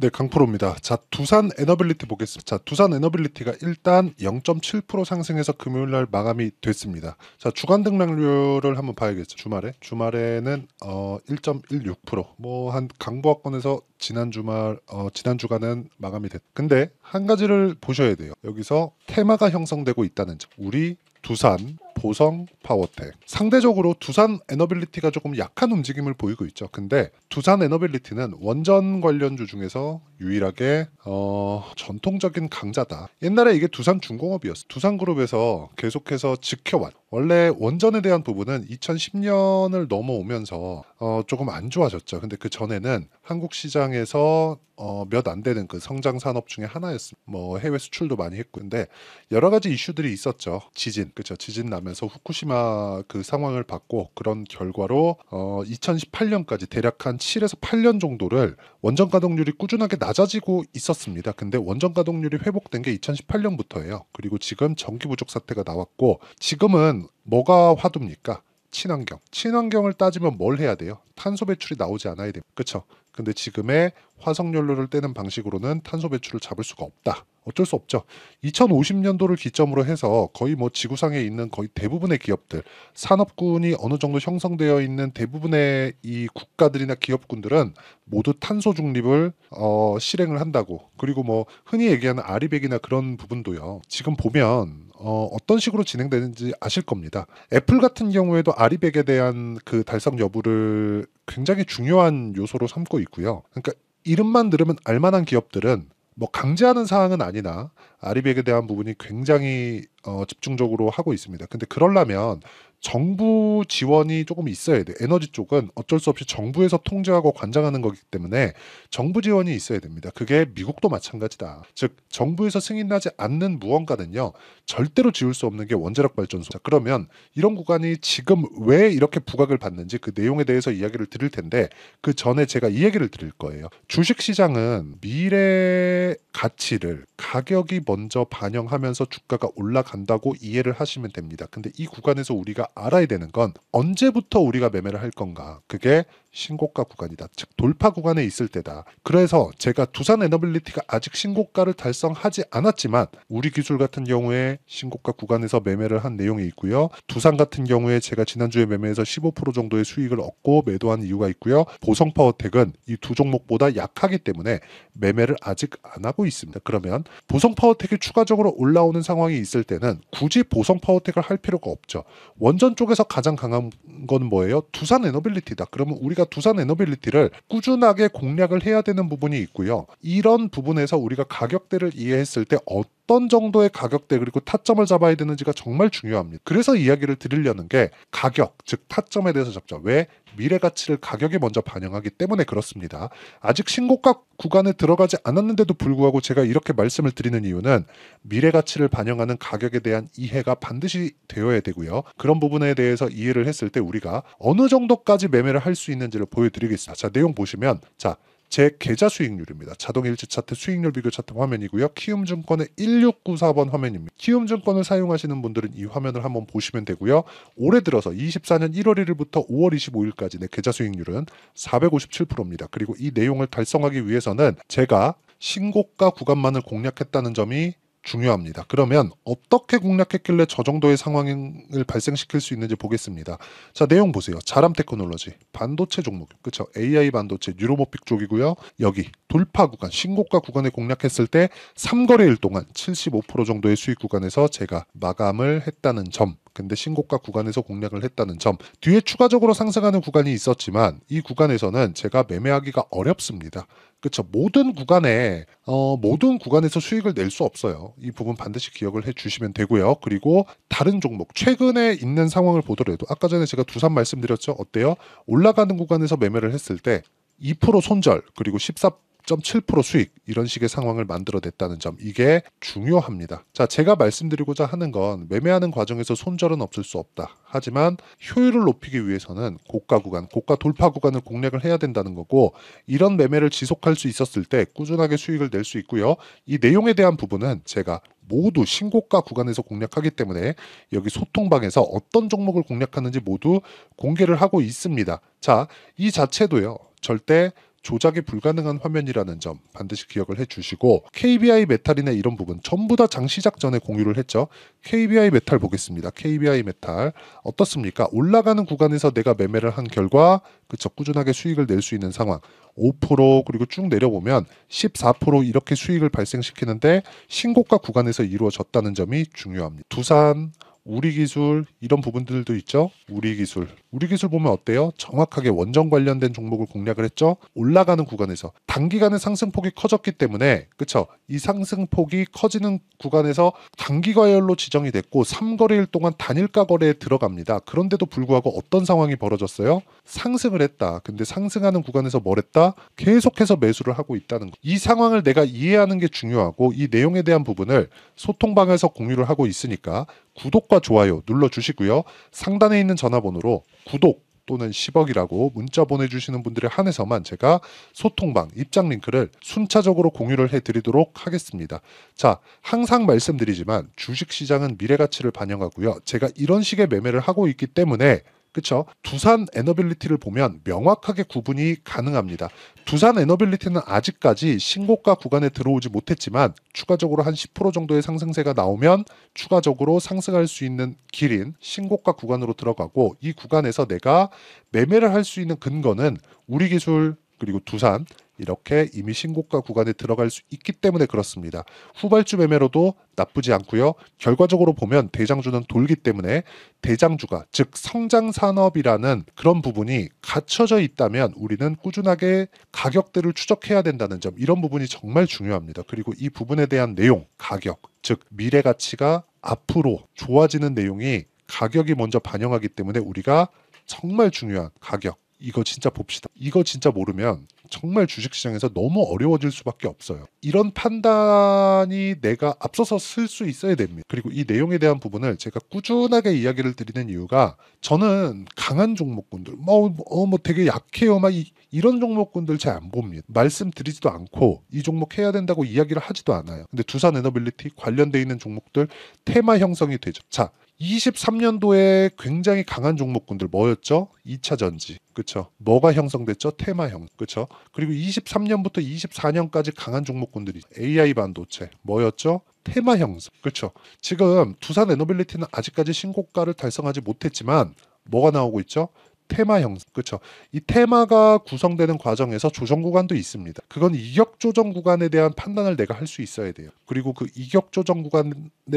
네, 강프로입니다. 자, 두산 에너빌리티 보겠습니다. 자, 두산 에너빌리티가 일단 0.7% 상승해서 금요일 날 마감이 됐습니다. 자, 주간 등락률을 한번 봐야겠죠. 주말에. 주말에는 어 1.16%. 뭐한강보학권에서 지난 주말 어 지난 주간은 마감이 됐. 근데 한 가지를 보셔야 돼요. 여기서 테마가 형성되고 있다는 점. 우리 두산, 보성, 파워텍. 상대적으로 두산 에너빌리티가 조금 약한 움직임을 보이고 있죠. 근데 두산 에너빌리티는 원전 관련주 중에서 유일하게 어, 전통적인 강자다. 옛날에 이게 두산 중공업이었어. 두산그룹에서 계속해서 지켜왔 원래 원전에 대한 부분은 2010년을 넘어오면서 어, 조금 안 좋아졌죠. 근데 그 전에는 한국 시장에서 어, 몇 안 되는 그 성장 산업 중에 하나였습니다. 뭐 해외 수출도 많이 했고 근데 여러 가지 이슈들이 있었죠. 지진, 그렇죠. 지진 나면서 후쿠시마 그 상황을 봤고 그런 결과로 어, 2018년까지 대략 한 7에서 8년 정도를 원전 가동률이 꾸준하게 낮아지고 있었습니다. 근데 원전 가동률이 회복된 게 2018년부터예요. 그리고 지금 전기 부족 사태가 나왔고 지금은 그러면 뭐가 화두입니까? 친환경. 친환경을 따지면 뭘 해야 돼요? 탄소 배출이 나오지 않아야 됩니다. 그렇죠? 근데 지금의 화석연료를 떼는 방식으로는 탄소 배출을 잡을 수가 없다. 어쩔 수 없죠. 2050년도를 기점으로 해서 거의 뭐 지구상에 있는 거의 대부분의 기업들, 산업군이 어느 정도 형성되어 있는 대부분의 이 국가들이나 기업군들은 모두 탄소 중립을 어, 실행을 한다고. 그리고 뭐 흔히 얘기하는 아리백이나 그런 부분도요. 지금 보면 어, 어떤 식으로 진행되는지 아실 겁니다. 애플 같은 경우에도 아리백에 대한 그 달성 여부를 굉장히 중요한 요소로 삼고 있고요. 그러니까 이름만 들으면 알만한 기업들은 뭐 강제하는 사항은 아니나 아리백에 대한 부분이 굉장히 어, 집중적으로 하고 있습니다. 근데 그러려면 정부 지원이 조금 있어야 돼. 에너지 쪽은 어쩔 수 없이 정부에서 통제하고 관장하는 거기 때문에 정부 지원이 있어야 됩니다. 그게 미국도 마찬가지다. 즉 정부에서 승인하지 않는 무언가는요. 절대로 지울 수 없는 게 원자력 발전소. 자, 그러면 이런 구간이 지금 왜 이렇게 부각을 받는지 그 내용에 대해서 이야기를 드릴 텐데 그 전에 제가 이 얘기를 드릴 거예요. 주식 시장은 미래 가치를 가격이 먼저 반영하면서 주가가 올라간다고 이해를 하시면 됩니다. 근데 이 구간에서 우리가 알아야 되는 건 언제부터 우리가 매매를 할 건가? 그게 신고가 구간이다. 즉 돌파 구간에 있을 때다. 그래서 제가 두산 에너빌리티가 아직 신고가를 달성하지 않았지만 우리 기술 같은 경우에 신고가 구간에서 매매를 한 내용이 있고요. 두산 같은 경우에 제가 지난주에 매매해서 15% 정도의 수익을 얻고 매도한 이유가 있고요. 보성 파워텍은 이 두 종목보다 약하기 때문에 매매를 아직 안 하고 있습니다. 그러면 보성 파워텍이 추가적으로 올라오는 상황이 있을 때는 굳이 보성 파워텍을 할 필요가 없죠. 원전 쪽에서 가장 강한 건 뭐예요? 두산 에너빌리티다. 그러면 우리가 두산 에너빌리티를 꾸준하게 공략을 해야 되는 부분이 있고요. 이런 부분에서 우리가 가격대를 이해했을 때 어떤 어떤 정도의 가격대 그리고 타점을 잡아야 되는지가 정말 중요합니다. 그래서 이야기를 드리려는 게 가격, 즉 타점에 대해서 적죠. 왜 미래 가치를 가격에 먼저 반영하기 때문에 그렇습니다. 아직 신고가 구간에 들어가지 않았는데도 불구하고 제가 이렇게 말씀을 드리는 이유는 미래 가치를 반영하는 가격에 대한 이해가 반드시 되어야 되고요. 그런 부분에 대해서 이해를 했을 때 우리가 어느 정도까지 매매를 할 수 있는지를 보여드리겠습니다. 자, 내용 보시면 자, 제 계좌 수익률입니다. 자동 일지 차트 수익률 비교 차트 화면이고요. 키움증권의 1694번 화면입니다. 키움증권을 사용하시는 분들은 이 화면을 한번 보시면 되고요. 올해 들어서 24년 1월 1일부터 5월 25일까지 내 계좌 수익률은 457%입니다. 그리고 이 내용을 달성하기 위해서는 제가 신고가 구간만을 공략했다는 점이 중요합니다. 그러면 어떻게 공략했길래 저 정도의 상황을 발생시킬 수 있는지 보겠습니다. 자 내용 보세요. 자람 테크놀로지 반도체 종목 그쵸 AI 반도체 뉴로모픽 쪽이고요. 여기 돌파 구간 신고가 구간에 공략했을 때 3거래일 동안 75% 정도의 수익 구간에서 제가 마감을 했다는 점 근데 신고가 구간에서 공략을 했다는 점 뒤에 추가적으로 상승하는 구간이 있었지만 이 구간에서는 제가 매매하기가 어렵습니다. 그렇죠. 모든 구간에 어, 모든 구간에서 수익을 낼 수 없어요. 이 부분 반드시 기억을 해주시면 되고요. 그리고 다른 종목 최근에 있는 상황을 보더라도 아까 전에 제가 두산 말씀드렸죠. 어때요? 올라가는 구간에서 매매를 했을 때 2% 손절 그리고 14 1 7 수익 이런 식의 상황을 만들어냈다는 점 이게 중요합니다. 자, 제가 말씀드리고자 하는 건 매매하는 과정에서 손절은 없을 수 없다. 하지만 효율을 높이기 위해서는 고가 구간, 고가 돌파 구간을 공략을 해야 된다는 거고 이런 매매를 지속할 수 있었을 때 꾸준하게 수익을 낼 수 있고요. 이 내용에 대한 부분은 제가 모두 신고가 구간에서 공략하기 때문에 여기 소통방에서 어떤 종목을 공략하는지 모두 공개를 하고 있습니다. 자, 이 자체도요. 절대 조작이 불가능한 화면이라는 점 반드시 기억을 해주시고 KBI 메탈이나 이런 부분 전부 다 장 시작 전에 공유를 했죠. KBI 메탈 보겠습니다. KBI 메탈 어떻습니까? 올라가는 구간에서 내가 매매를 한 결과 그쵸 꾸준하게 수익을 낼 수 있는 상황 5% 그리고 쭉 내려보면 14% 이렇게 수익을 발생시키는데 신고가 구간에서 이루어졌다는 점이 중요합니다. 두산 우리 기술 이런 부분들도 있죠. 우리 기술. 우리 기술 보면 어때요? 정확하게 원전 관련된 종목을 공략을 했죠. 올라가는 구간에서 단기간에 상승폭이 커졌기 때문에 그쵸이 상승폭이 커지는 구간에서 단기 과열로 지정이 됐고 3거래일 동안 단일가 거래에 들어갑니다. 그런데도 불구하고 어떤 상황이 벌어졌어요? 상승을 했다. 근데 상승하는 구간에서 뭘 했다? 계속해서 매수를 하고 있다는 거. 이 상황을 내가 이해하는 게 중요하고 이 내용에 대한 부분을 소통 방에서 공유를 하고 있으니까 구독과 좋아요 눌러주시고요. 상단에 있는 전화번호로 구독 또는 10억이라고 문자 보내주시는 분들에 한해서만 제가 소통방 입장 링크를 순차적으로 공유를 해드리도록 하겠습니다. 자, 항상 말씀드리지만 주식시장은 미래가치를 반영하고요. 제가 이런 식의 매매를 하고 있기 때문에 그렇죠? 두산 에너빌리티를 보면 명확하게 구분이 가능합니다. 두산 에너빌리티는 아직까지 신고가 구간에 들어오지 못했지만 추가적으로 한 10% 정도의 상승세가 나오면 추가적으로 상승할 수 있는 길인 신고가 구간으로 들어가고 이 구간에서 내가 매매를 할 수 있는 근거는 우리 기술 그리고 두산 이렇게 이미 신고가 구간에 들어갈 수 있기 때문에 그렇습니다. 후발주 매매로도 나쁘지 않고요. 결과적으로 보면 대장주는 돌기 때문에 대장주가 즉 성장 산업이라는 그런 부분이 갖춰져 있다면 우리는 꾸준하게 가격대를 추적해야 된다는 점 이런 부분이 정말 중요합니다. 그리고 이 부분에 대한 내용, 가격, 즉 미래 가치가 앞으로 좋아지는 내용이 가격이 먼저 반영하기 때문에 우리가 정말 중요한 가격 이거 진짜 봅시다. 이거 진짜 모르면 정말 주식시장에서 너무 어려워질 수밖에 없어요. 이런 판단이 내가 앞서서 쓸 수 있어야 됩니다. 그리고 이 내용에 대한 부분을 제가 꾸준하게 이야기를 드리는 이유가 저는 강한 종목군들, 뭐, 뭐, 뭐 되게 약해요, 막 이, 이런 종목군들 잘 안 봅니다. 말씀드리지도 않고 이 종목 해야 된다고 이야기를 하지도 않아요. 근데 두산 에너빌리티 관련돼 있는 종목들 테마 형성이 되죠. 자, 23년도에 굉장히 강한 종목군들 뭐였죠? 2차 전지. 그쵸? 뭐가 형성됐죠? 테마형. 그쵸? 그리고 23년부터 24년까지 강한 종목군들이 AI 반도체. 뭐였죠? 테마 형성. 그쵸? 지금 두산 에노빌리티는 아직까지 신고가를 달성하지 못했지만 뭐가 나오고 있죠? 테마 형성. 그렇죠. 이 테마가 구성되는 과정에서 조정 구간도 있습니다. 그건 이격 조정 구간에 대한 판단을 내가 할 수 있어야 돼요. 그리고 그 이격 조정 구간에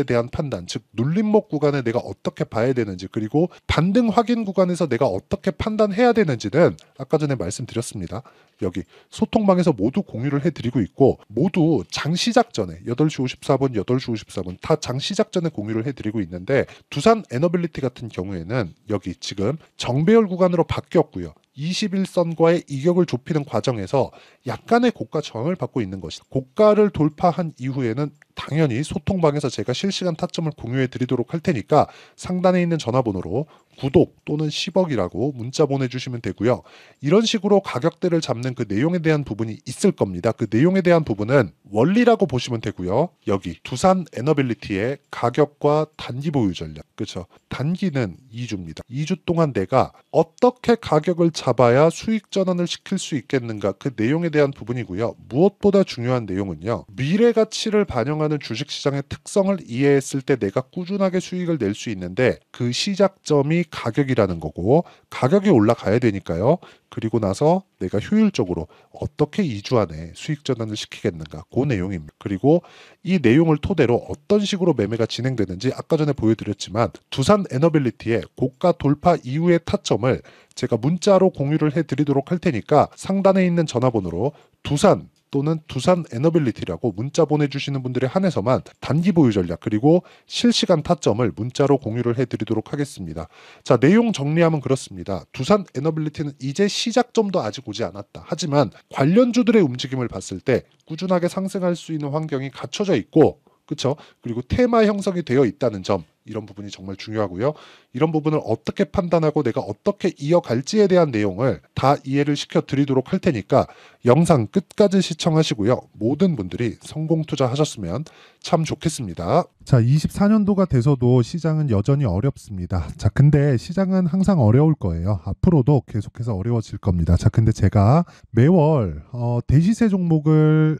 대한 판단, 즉 눌림목 구간에 내가 어떻게 봐야 되는지, 그리고 반등 확인 구간에서 내가 어떻게 판단해야 되는지는 아까 전에 말씀드렸습니다. 여기 소통방에서 모두 공유를 해드리고 있고 모두 장 시작 전에 8시 54분, 8시 54분 다 장 시작 전에 공유를 해드리고 있는데 두산 에너빌리티 같은 경우에는 여기 지금 정배열 구간으로 바뀌었고요. 21선과의 이격을 좁히는 과정에서 약간의 고가 저항을 받고 있는 것이 고가를 돌파한 이후에는 당연히 소통방에서 제가 실시간 타점을 공유해 드리도록 할 테니까 상단에 있는 전화번호로 구독 또는 10억이라고 문자 보내주시면 되고요. 이런 식으로 가격대를 잡는 그 내용에 대한 부분이 있을 겁니다. 그 내용에 대한 부분은 원리라고 보시면 되고요. 여기 두산 에너빌리티의 가격과 단기 보유 전략. 그렇죠. 단기는 2주입니다. 2주 동안 내가 어떻게 가격을 잡아야 수익 전환을 시킬 수 있겠는가 그 내용에 대한 부분이고요. 무엇보다 중요한 내용은요. 미래 가치를 반영하는 주식 시장의 특성을 이해했을 때 내가 꾸준하게 수익을 낼 수 있는데 그 시작점이 가격이라는 거고 가격이 올라가야 되니까요. 그리고 나서 내가 효율적으로 어떻게 2주 안에 수익 전환을 시키겠는가 그 내용입니다. 그리고 이 내용을 토대로 어떤 식으로 매매가 진행되는지 아까 전에 보여드렸지만 두산 에너빌리티의 고가 돌파 이후의 타점을 제가 문자로 공유를 해드리도록 할 테니까 상단에 있는 전화번호로 두산 또는 두산 에너빌리티라고 문자 보내주시는 분들에 한해서만 단기 보유 전략 그리고 실시간 타점을 문자로 공유를 해드리도록 하겠습니다. 자 내용 정리하면 그렇습니다. 두산 에너빌리티는 이제 시작점도 아직 오지 않았다. 하지만 관련주들의 움직임을 봤을 때 꾸준하게 상승할 수 있는 환경이 갖춰져 있고 그렇죠? 그리고 테마 형성이 되어 있다는 점 이런 부분이 정말 중요하고요. 이런 부분을 어떻게 판단하고 내가 어떻게 이어갈지에 대한 내용을 다 이해를 시켜 드리도록 할 테니까 영상 끝까지 시청하시고요. 모든 분들이 성공 투자하셨으면 참 좋겠습니다. 자, 24년도가 돼서도 시장은 여전히 어렵습니다. 자, 근데 시장은 항상 어려울 거예요. 앞으로도 계속해서 어려워질 겁니다. 자, 근데 제가 매월 어, 대시세 종목을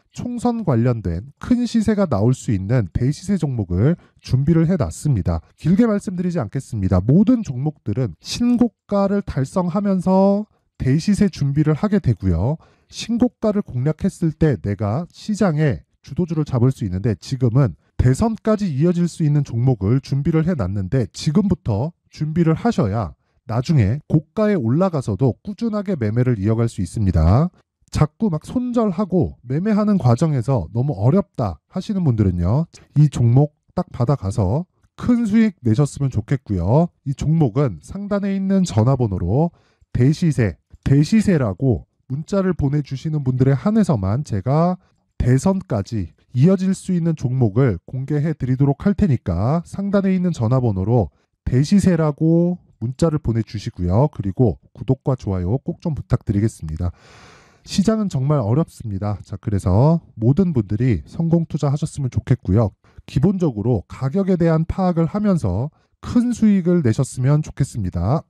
총선 관련된 큰 시세가 나올 수 있는 대시세 종목을 준비를 해놨습니다. 길게 말씀드리지 않겠습니다. 모든 종목들은 신고가를 달성하면서 대시세 준비를 하게 되고요. 신고가를 공략했을 때 내가 시장에 주도주를 잡을 수 있는데 지금은 대선까지 이어질 수 있는 종목을 준비를 해놨는데 지금부터 준비를 하셔야 나중에 고가에 올라가서도 꾸준하게 매매를 이어갈 수 있습니다. 자꾸 막 손절하고 매매하는 과정에서 너무 어렵다 하시는 분들은요. 이 종목 딱 받아가서 큰 수익 내셨으면 좋겠고요. 이 종목은 상단에 있는 전화번호로 대시세, 대시세라고 문자를 보내주시는 분들의 한해서만 제가 대선까지 이어질 수 있는 종목을 공개해 드리도록 할 테니까 상단에 있는 전화번호로 대시세라고 문자를 보내주시고요. 그리고 구독과 좋아요 꼭 좀 부탁드리겠습니다. 시장은 정말 어렵습니다. 자, 그래서 모든 분들이 성공 투자하셨으면 좋겠고요. 기본적으로 가격에 대한 파악을 하면서 큰 수익을 내셨으면 좋겠습니다.